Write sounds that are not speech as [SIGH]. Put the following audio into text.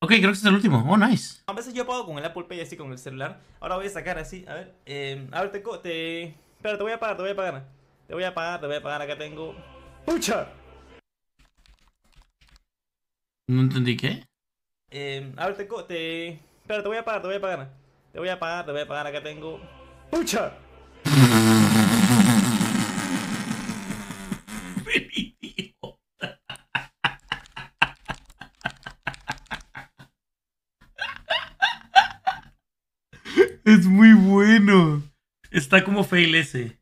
Ok, creo que este es el último. Oh, nice. A veces yo pago con el Apple Pay así con el celular. Ahora voy a sacar así. A ver, eh, a ver, te, te. Espera, te voy a pagar, te voy a pagar. Te voy a pagar, te voy a pagar. Acá tengo. ¡Pucha! No entendí qué. Eh, a ver, te, te. Espera, te voy a pagar, te voy a pagar. Te voy a pagar, te voy a pagar. Acá tengo. ¡Pucha! [LAUGHS] [LAUGHS] Es muy bueno. Está como fail ese.